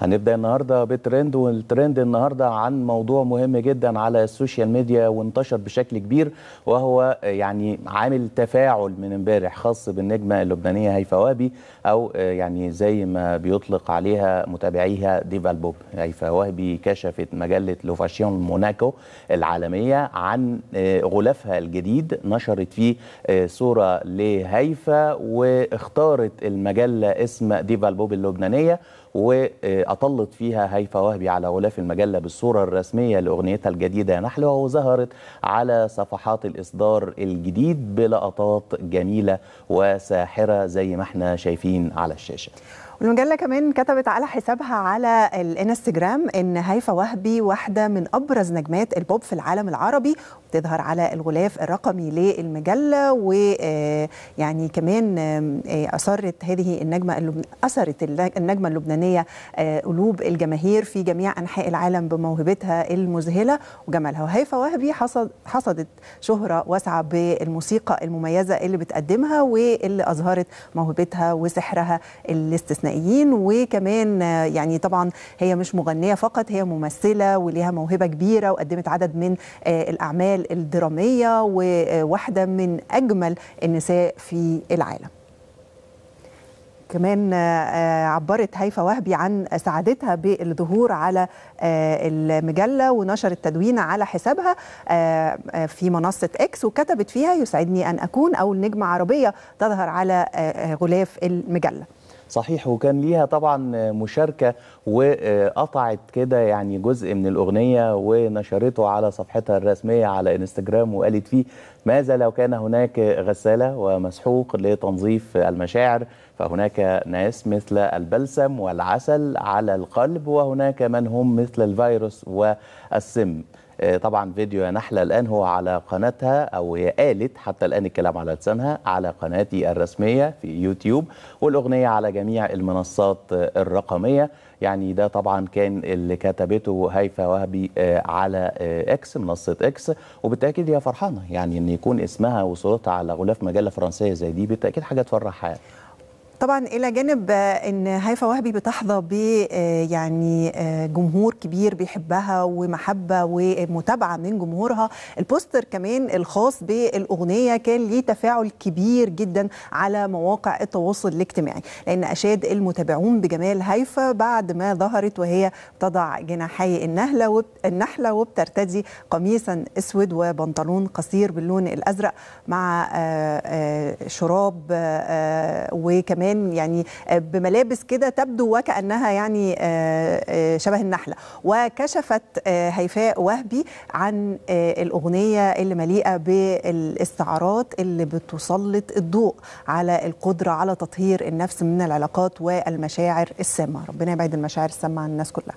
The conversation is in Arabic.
هنبدا النهارده بترند والترند النهارده عن موضوع مهم جدا على السوشيال ميديا وانتشر بشكل كبير وهو يعني عامل تفاعل من امبارح خاص بالنجمه اللبنانيه هيفاء وهبي او يعني زي ما بيطلق عليها متابعيها ديفا البوب هيفاء وهبي كشفت مجله لوفاشيون موناكو العالميه عن غلافها الجديد نشرت فيه صوره لهيفا واختارت المجله اسم ديفا البوب اللبنانيه وأطلت فيها هيفا وهبي على غلاف المجلة بالصورة الرسمية لأغنيتها الجديدة يا نحلة وظهرت على صفحات الإصدار الجديد بلقطات جميلة وساحرة زي ما احنا شايفين على الشاشة والمجلة كمان كتبت على حسابها على الانستجرام ان هيفا وهبي واحدة من ابرز نجمات البوب في العالم العربي وبتظهر على الغلاف الرقمي للمجلة ويعني آه، كمان اثرت آه، هذه النجمة اللبن... اثرت النجمة اللبنانية آه، قلوب الجماهير في جميع انحاء العالم بموهبتها المذهلة وجمالها وهيفا وهبي حصد حصدت شهرة واسعة بالموسيقى المميزة اللي بتقدمها واللي اظهرت موهبتها وسحرها الاستثنائي استثنائيين وكمان يعني طبعا هي مش مغنيه فقط هي ممثله وليها موهبه كبيره وقدمت عدد من آه، الاعمال الدراميه وواحده من اجمل النساء في العالم كمان آه، آه، عبرت هيفا وهبي عن سعادتها بالظهور على المجلة ونشرت تدوين على حسابها في منصة إكس وكتبت فيها يسعدني أن أكون أول نجمة عربية تظهر على غلاف المجلة صحيح وكان ليها طبعا مشاركه وقطعت كده يعني جزء من الاغنيه ونشرته على صفحتها الرسميه على انستجرام وقالت فيه ماذا لو كان هناك غساله ومسحوق لتنظيف المشاعر فهناك ناس مثل البلسم والعسل على القلب وهناك من هم مثل الفيروس والسم آه، طبعا فيديو يا نحلة الآن هو على قناتها أو هي قالت حتى الآن الكلام على لسانها على قناتي الرسمية في يوتيوب والأغنية على جميع المنصات آه، الرقمية يعني ده طبعا كان اللي كتبته هيفا وهبي آه، على اكس منصه اكس وبالتاكيد هي فرحانه يعني ان يكون اسمها وصورتها على غلاف مجله فرنسيه زي دي بالتاكيد حاجه تفرحها طبعا الى جانب آه، ان هيفا وهبي بتحظى ب آه، يعني آه، جمهور كبير بيحبها ومحبه ومتابعه من جمهورها البوستر كمان الخاص بالاغنيه كان ليه تفاعل كبير جدا على مواقع التواصل الاجتماعي لان اشاد المتابعون بجمال هيفا بعد ما ظهرت وهي تضع جناحي النهله وب... النحله وبترتدي قميصا اسود وبنطلون قصير باللون الازرق مع شراب وكمان كمان يعني آه، بملابس كده تبدو وكأنها يعني آه، آه، شبه النحلة وكشفت هيفاء وهبي عن الأغنية اللي مليئة بالاستعارات اللي بتسلط الضوء على القدرة على تطهير النفس من العلاقات والمشاعر السامة ربنا يبعد المشاعر السامة عن الناس كلها